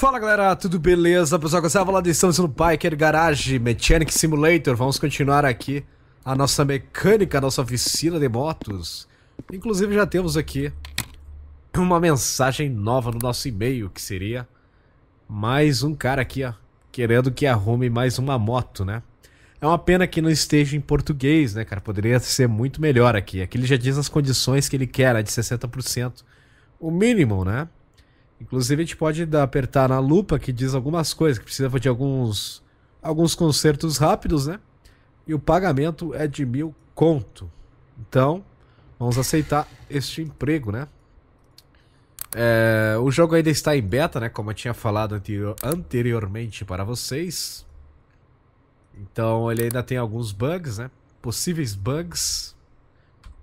Fala galera, tudo beleza? Pessoal, gostava lá de estamos no Biker Garage Mechanic Simulator. Vamos continuar aqui a nossa mecânica, a nossa oficina de motos. Inclusive já temos aqui uma mensagem nova no nosso e-mail, que seria mais um cara aqui, ó, querendo que arrume mais uma moto, né? É uma pena que não esteja em português, né, cara? Poderia ser muito melhor aqui. Aqui ele já diz as condições que ele quer, né, de 60%. O mínimo, né? Inclusive, a gente pode dar, apertar na lupa que diz algumas coisas, que precisa de alguns, alguns consertos rápidos, né? E o pagamento é de mil conto. Então, vamos aceitar este emprego, né? É, o jogo ainda está em beta, né? Como eu tinha falado anterior, anteriormente para vocês. Então ele ainda tem alguns bugs, né? Possíveis bugs.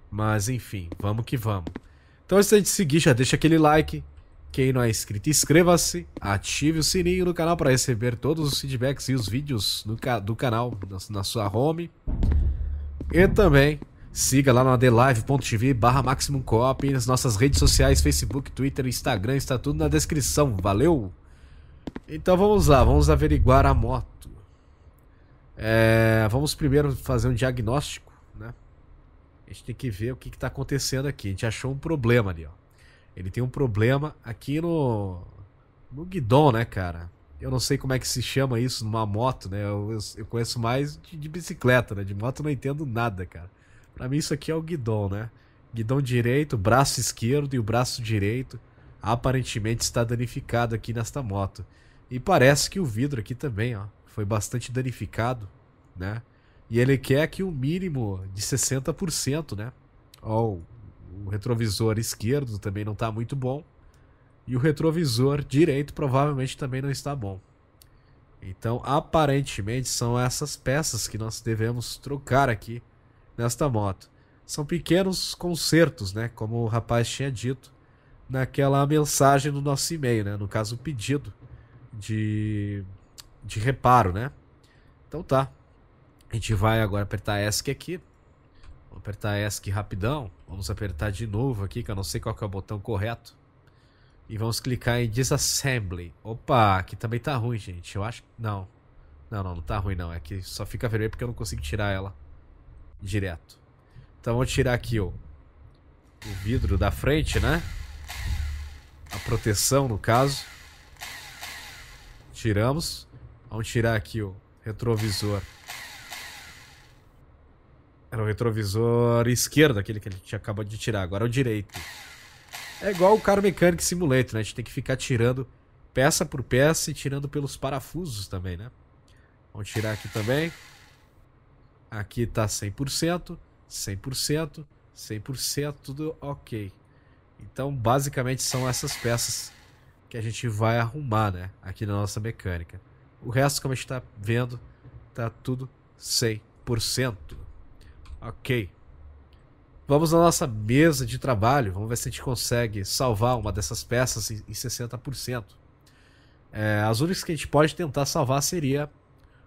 Mas enfim, vamos que vamos. Então antes a gente seguir, já deixa aquele like, quem não é inscrito, inscreva-se, ative o sininho no canal para receber todos os feedbacks e os vídeos do, do canal na, na, sua home. E também siga lá na thelive.tv barra Maximum Coop nas nossas redes sociais, Facebook, Twitter, Instagram, está tudo na descrição, valeu? Então vamos lá, vamos averiguar a moto. É, vamos primeiro fazer um diagnóstico, né? A gente tem que ver o que está acontecendo aqui. A gente achou um problema ali, ó. Ele tem um problema aqui no. No guidão, né, cara? Eu não sei como é que se chama isso numa moto, né? Eu, eu, eu conheço mais de, de, bicicleta, né? De moto eu não entendo nada, cara. Pra mim isso aqui é o guidão, né? Guidão direito, braço esquerdo e o braço direito aparentemente está danificado aqui nesta moto. E parece que o vidro aqui também, ó, foi bastante danificado, né? E ele quer aqui o um mínimo de 60%, né? Oh o retrovisor esquerdo também não está muito bom. E o retrovisor direito provavelmente também não está bom. Então, aparentemente, são essas peças que nós devemos trocar aqui nesta moto. São pequenos consertos, né? Como o rapaz tinha dito naquela mensagem do nosso e-mail, né? No caso, o pedido de, de reparo, né? Então tá. A gente vai agora apertar ESC aqui. Vou apertar ESC rapidão. Vamos apertar de novo aqui, que eu não sei qual é o botão correto. E vamos clicar em Disassembly. Opa, aqui também tá ruim, gente. Eu acho... Não. Não, não, não tá ruim não. É que só fica vermelho porque eu não consigo tirar ela direto. Então vamos tirar aqui o vidro da frente, né? A proteção, no caso. Tiramos. Vamos tirar aqui o retrovisor. Era o retrovisor esquerdo, aquele que a gente acabou de tirar. Agora é o direito. É igual o Car Mechanic Simulator, né? A gente tem que ficar tirando peça por peça e tirando pelos parafusos também, né? Vamos tirar aqui também. Aqui tá 100%, 100%, 100%, tudo ok. Então, basicamente, são essas peças que a gente vai arrumar, né? Aqui na nossa mecânica. O resto, como a gente tá vendo, tá tudo 100%. Ok. Vamos na nossa mesa de trabalho, vamos ver se a gente consegue salvar uma dessas peças em 60%. É, as únicas que a gente pode tentar salvar seria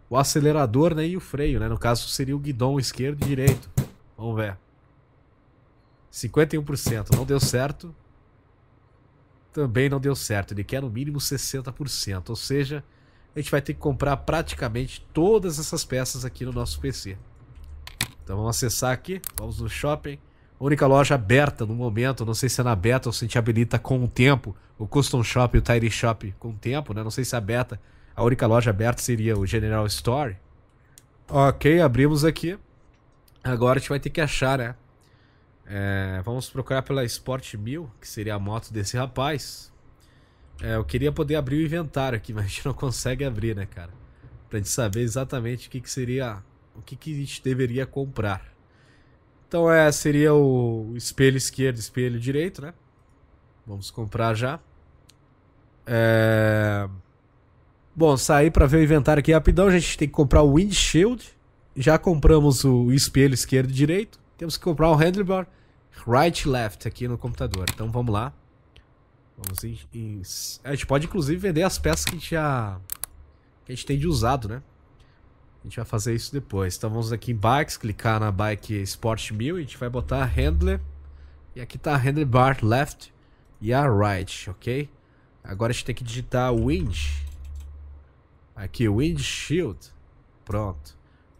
o acelerador né, e o freio, né? No caso seria o guidão esquerdo e direito. Vamos ver. 51%, não deu certo. Também não deu certo, ele quer no mínimo 60%, ou seja, a gente vai ter que comprar praticamente todas essas peças aqui no nosso PC. Então vamos acessar aqui, vamos no shopping. Única loja aberta no momento, não sei se é na beta ou se a gente habilita com o tempo, o Custom Shop e o tire Shop com o tempo, né? Não sei se é a beta, a única loja aberta seria o General Store. Ok, abrimos aqui. Agora a gente vai ter que achar, né? É, vamos procurar pela Sport 1000, que seria a moto desse rapaz. É, eu queria poder abrir o inventário aqui, mas a gente não consegue abrir, né, cara? Pra gente saber exatamente o que, que seria o que, que a gente deveria comprar. Então é, seria o espelho esquerdo, espelho direito, né? Vamos comprar já. É... Bom, sair para ver o inventário aqui rapidão. A gente tem que comprar o windshield. Já compramos o espelho esquerdo e direito. Temos que comprar o handlebar right left aqui no computador. Então vamos lá. Vamos em... A gente pode inclusive vender as peças que a gente já que a gente tem de usado, né? A gente vai fazer isso depois. Então vamos aqui em bikes, clicar na bike Sport 1000 e a gente vai botar handler. E aqui tá a bar left e a right, ok? Agora a gente tem que digitar wind. Aqui, windshield. Pronto.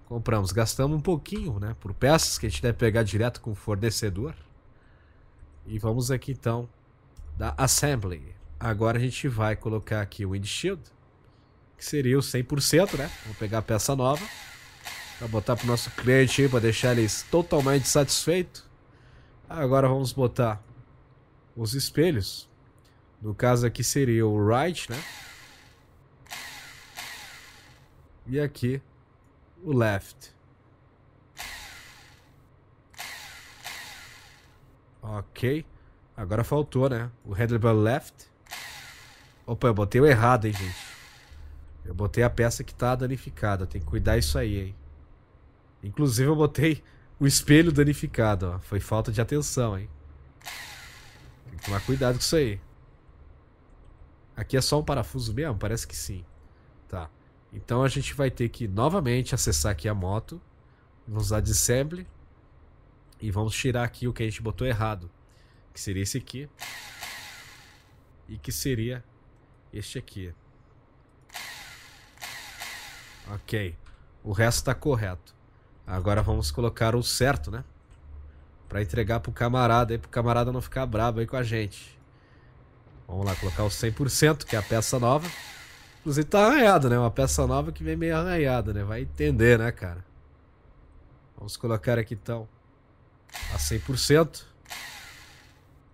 Compramos. Gastamos um pouquinho, né? Por peças que a gente deve pegar direto com o fornecedor. E vamos aqui então da assembly. Agora a gente vai colocar aqui windshield que seria o 100%, né? Vou pegar a peça nova para botar pro nosso cliente aí, para deixar eles totalmente satisfeitos. Agora vamos botar os espelhos. No caso aqui seria o right, né? E aqui o left. Ok. Agora faltou, né? O handlebar left. Opa, eu botei o errado, hein, gente. Eu botei a peça que tá danificada, tem que cuidar isso aí, hein? Inclusive eu botei o espelho danificado, ó. Foi falta de atenção, hein? Tem que tomar cuidado com isso aí. Aqui é só um parafuso mesmo? Parece que sim. Tá. Então a gente vai ter que novamente acessar aqui a moto. Vamos lá disassembly. E vamos tirar aqui o que a gente botou errado. Que seria esse aqui. E que seria este aqui. Ok. O resto está correto. Agora vamos colocar o certo, né? Para entregar pro camarada, aí pro camarada não ficar bravo aí com a gente. Vamos lá, colocar o 100%, que é a peça nova. Inclusive tá arranhado, né? Uma peça nova que vem meio arranhada, né? Vai entender, né, cara? Vamos colocar aqui então a 100%.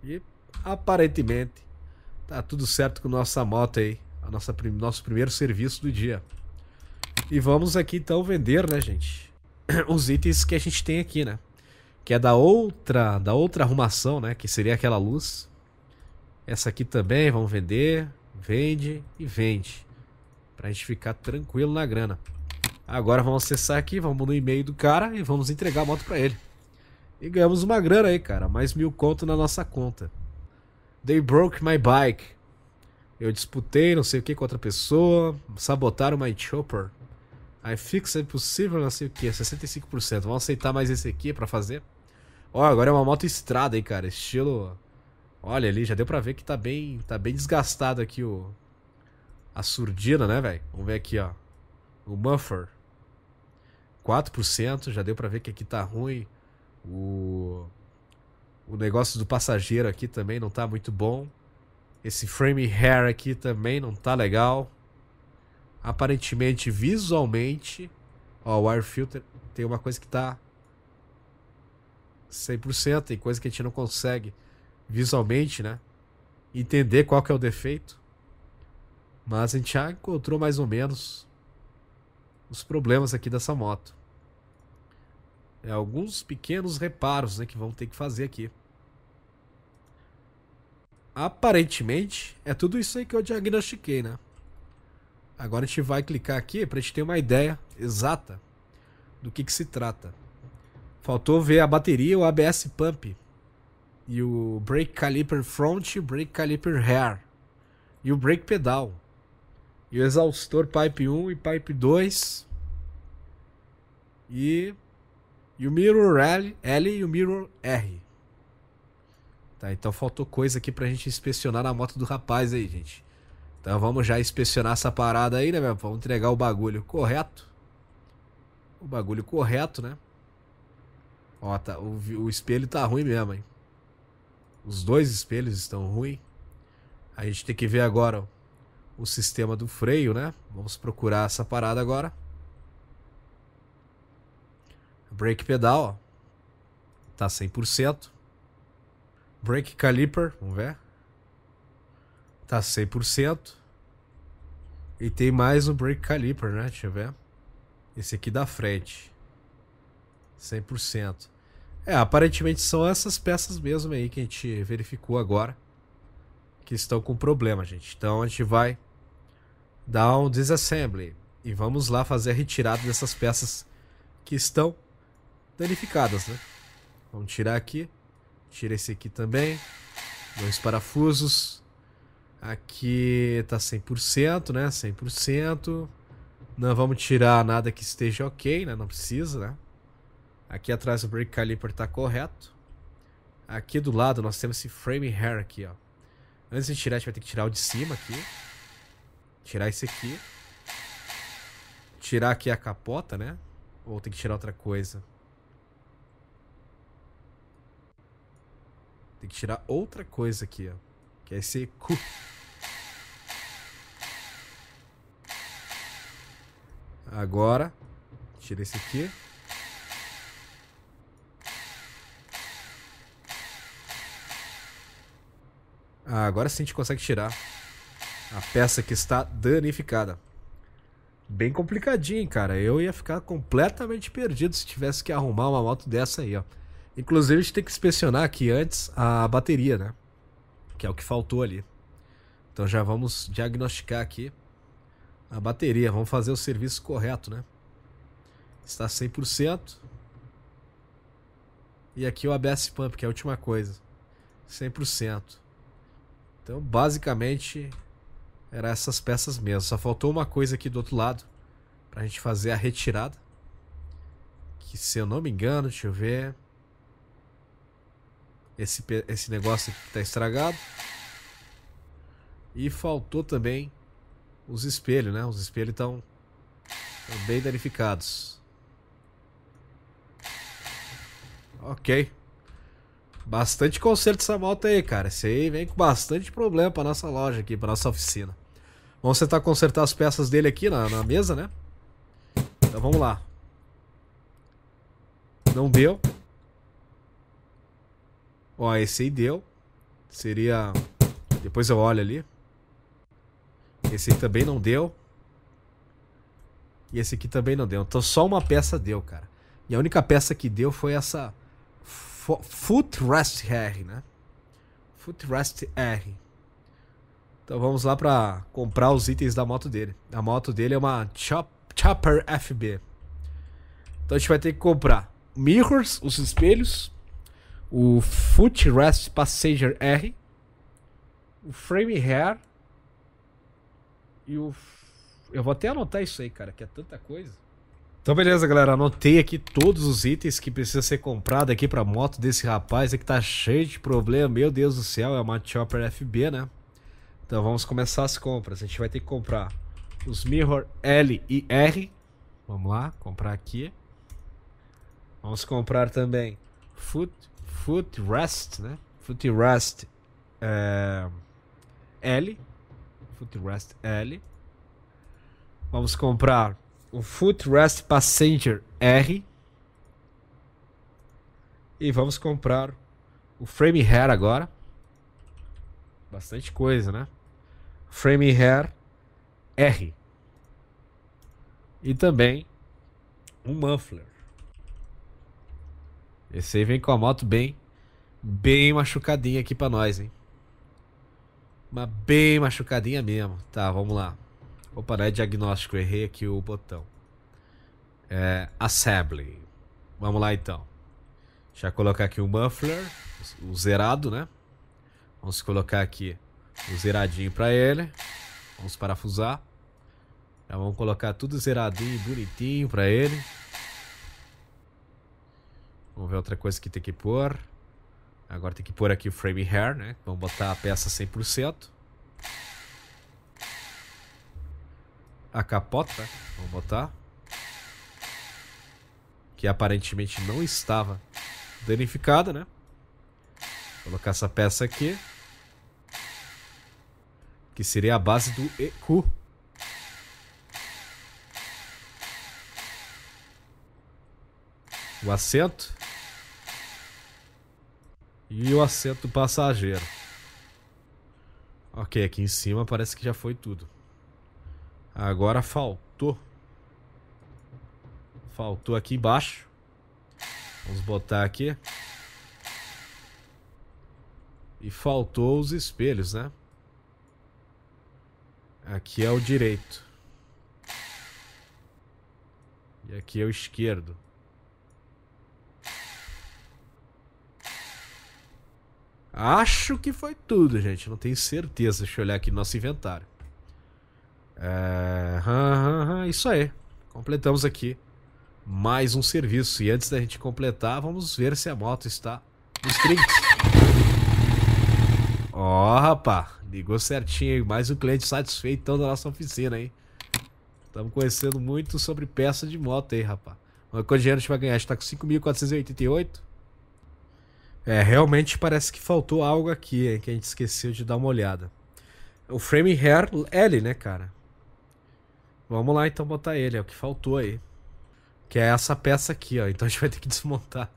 E aparentemente tá tudo certo com nossa moto aí, a nossa nosso primeiro serviço do dia. E vamos aqui então vender, né, gente? Os itens que a gente tem aqui, né? Que é da outra, da outra arrumação, né? Que seria aquela luz. Essa aqui também, vamos vender. Vende e vende. Pra gente ficar tranquilo na grana. Agora vamos acessar aqui, vamos no e-mail do cara e vamos entregar a moto pra ele. E ganhamos uma grana aí, cara. Mais mil conto na nossa conta. They broke my bike. Eu disputei, não sei o que, com outra pessoa. Sabotaram my chopper. Aí fixa é impossível, não sei o que, 65%. Vamos aceitar mais esse aqui pra fazer. Ó, agora é uma moto estrada, hein, cara. Estilo... Olha ali, já deu pra ver que tá bem, tá bem desgastado aqui o... A surdina, né, velho? Vamos ver aqui, ó. O Muffer. 4%, já deu pra ver que aqui tá ruim. O... O negócio do passageiro aqui também não tá muito bom. Esse frame hair aqui também não tá legal aparentemente, visualmente, ó, o Wire Filter tem uma coisa que tá 100%, tem coisa que a gente não consegue visualmente, né? Entender qual que é o defeito. Mas a gente já encontrou mais ou menos os problemas aqui dessa moto. É, alguns pequenos reparos né, que vão ter que fazer aqui. Aparentemente, é tudo isso aí que eu diagnostiquei, né? Agora a gente vai clicar aqui para a gente ter uma ideia exata do que, que se trata. Faltou ver a bateria, o ABS Pump. E o Brake Caliper Front, Brake Caliper Rear. E o Brake Pedal. E o exaustor Pipe 1 e Pipe 2. E, e o Mirror L, L e o Mirror R. Tá, então faltou coisa aqui para a gente inspecionar na moto do rapaz aí, gente. Então vamos já inspecionar essa parada aí, né, meu? Vamos entregar o bagulho correto. O bagulho correto, né? Ó, tá, o, o espelho tá ruim mesmo, hein? Os dois espelhos estão ruins. A gente tem que ver agora o sistema do freio, né? Vamos procurar essa parada agora. Brake pedal, ó. Tá 100%. Brake caliper, vamos ver. Tá 100%. E tem mais um brake caliper, né? Deixa eu ver. Esse aqui da frente. 100%. É, aparentemente são essas peças mesmo aí que a gente verificou agora. Que estão com problema, gente. Então a gente vai dar um disassembly. E vamos lá fazer a retirada dessas peças que estão danificadas, né? Vamos tirar aqui. Tira esse aqui também. Dois parafusos. Aqui tá 100%, né? 100%. Não vamos tirar nada que esteja ok, né? Não precisa, né? Aqui atrás o Break Caliper tá correto. Aqui do lado nós temos esse Frame Hair aqui, ó. Antes de tirar, a gente vai ter que tirar o de cima aqui. Tirar esse aqui. Tirar aqui a capota, né? Ou tem que tirar outra coisa? Tem que tirar outra coisa aqui, ó que é seco. Agora, tira esse aqui. Ah, agora sim a gente consegue tirar a peça que está danificada. Bem complicadinho, cara. Eu ia ficar completamente perdido se tivesse que arrumar uma moto dessa aí, ó. Inclusive a gente tem que inspecionar aqui antes a bateria, né? que é o que faltou ali. Então já vamos diagnosticar aqui a bateria, vamos fazer o serviço correto, né? Está 100%. E aqui o ABS Pump, que é a última coisa. 100%. Então, basicamente, eram essas peças mesmo. Só faltou uma coisa aqui do outro lado para a gente fazer a retirada. Que, se eu não me engano, deixa eu ver esse, esse negócio aqui que tá estragado. E faltou também os espelhos, né? Os espelhos estão bem danificados. Ok. Bastante conserto essa moto aí, cara. Isso aí vem com bastante problema pra nossa loja aqui, pra nossa oficina. Vamos tentar consertar as peças dele aqui na, na mesa, né? Então vamos lá. Não deu. Ó, esse aí deu. Seria... Depois eu olho ali. Esse aí também não deu. E esse aqui também não deu. Então só uma peça deu, cara. E a única peça que deu foi essa... Footrest R, né? Footrest R. Então vamos lá para comprar os itens da moto dele. A moto dele é uma Chop Chopper FB. Então a gente vai ter que comprar mirrors, os espelhos, o Footrest Passenger R, o Frame Hair e o. Eu vou até anotar isso aí, cara, que é tanta coisa. Então, beleza, galera. Anotei aqui todos os itens que precisa ser comprado aqui pra moto desse rapaz. aqui que tá cheio de problema. Meu Deus do céu, é uma Chopper FB, né? Então, vamos começar as compras. A gente vai ter que comprar os Mirror L e R. Vamos lá, comprar aqui. Vamos comprar também Foot Foot Rest, né? Foot Rest é, L. Foot Rest L. Vamos comprar o Foot Rest Passenger R. E vamos comprar o Frame Hair agora. Bastante coisa, né? Frame Hair R. E também um muffler. Esse aí vem com a moto bem, bem machucadinha aqui pra nós, hein? Mas bem machucadinha mesmo. Tá, vamos lá. Opa, não é diagnóstico, errei aqui o botão. É, assembly. Vamos lá então. Deixa eu colocar aqui o muffler, o zerado, né? Vamos colocar aqui o zeradinho para ele. Vamos parafusar. Já vamos colocar tudo zeradinho, bonitinho para ele. Vamos ver outra coisa que tem que pôr. Agora tem que pôr aqui o frame hair, né? Vamos botar a peça 100%. A capota, vamos botar. Que aparentemente não estava danificada, né? Vou colocar essa peça aqui. Que seria a base do EQ. O assento. E o assento passageiro. Ok, aqui em cima parece que já foi tudo. Agora faltou. Faltou aqui embaixo. Vamos botar aqui. E faltou os espelhos, né? Aqui é o direito. E aqui é o esquerdo. Acho que foi tudo, gente. Não tenho certeza. Deixa eu olhar aqui no nosso inventário. É... Isso aí. Completamos aqui mais um serviço. E antes da gente completar, vamos ver se a moto está nos trinques. Ó, oh, rapá. Ligou certinho. Mais um cliente satisfeito então, da nossa oficina, hein? Estamos conhecendo muito sobre peça de moto aí, rapaz. Quanto dinheiro a gente vai ganhar? A gente está com 5.488. É, realmente parece que faltou algo aqui, hein, que a gente esqueceu de dar uma olhada. O frame hair L, né, cara? Vamos lá então botar ele, é o que faltou aí. Que é essa peça aqui, ó. Então a gente vai ter que desmontar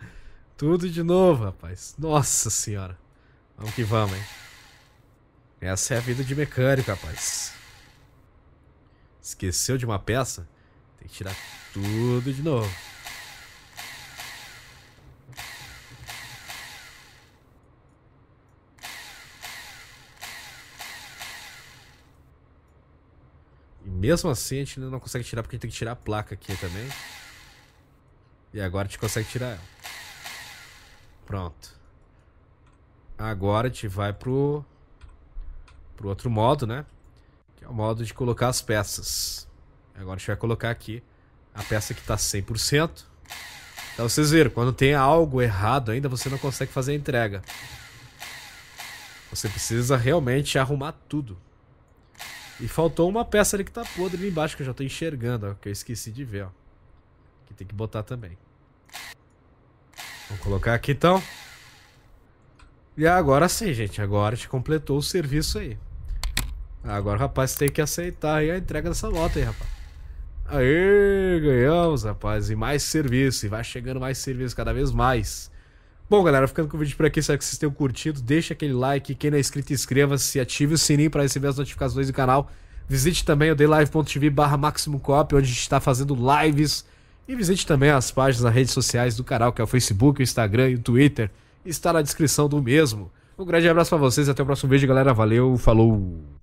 tudo de novo, rapaz. Nossa senhora. Vamos que vamos, hein. Essa é a vida de mecânico, rapaz. Esqueceu de uma peça? Tem que tirar tudo de novo. Mesmo assim, a gente ainda não consegue tirar porque a gente tem que tirar a placa aqui também. E agora a gente consegue tirar ela. Pronto. Agora a gente vai pro, pro outro modo, né? Que é o modo de colocar as peças. Agora a gente vai colocar aqui a peça que tá 100%. Então vocês viram, quando tem algo errado ainda, você não consegue fazer a entrega. Você precisa realmente arrumar tudo. E faltou uma peça ali que tá podre ali embaixo, que eu já tô enxergando, ó, que eu esqueci de ver, ó. Que tem que botar também. Vou colocar aqui então. E agora sim, gente. Agora a gente completou o serviço aí. Agora o rapaz tem que aceitar aí a entrega dessa moto aí, rapaz. Aê, ganhamos, rapaz. E mais serviço. E vai chegando mais serviço cada vez mais. Bom, galera, ficando com o vídeo por aqui, espero que vocês tenham curtido. Deixa aquele like, quem não é inscrito, inscreva-se, ative o sininho para receber as notificações do canal. Visite também o daylive.tv barra onde a gente está fazendo lives. E visite também as páginas nas redes sociais do canal, que é o Facebook, o Instagram e o Twitter. Está na descrição do mesmo. Um grande abraço para vocês, até o próximo vídeo, galera. Valeu, falou!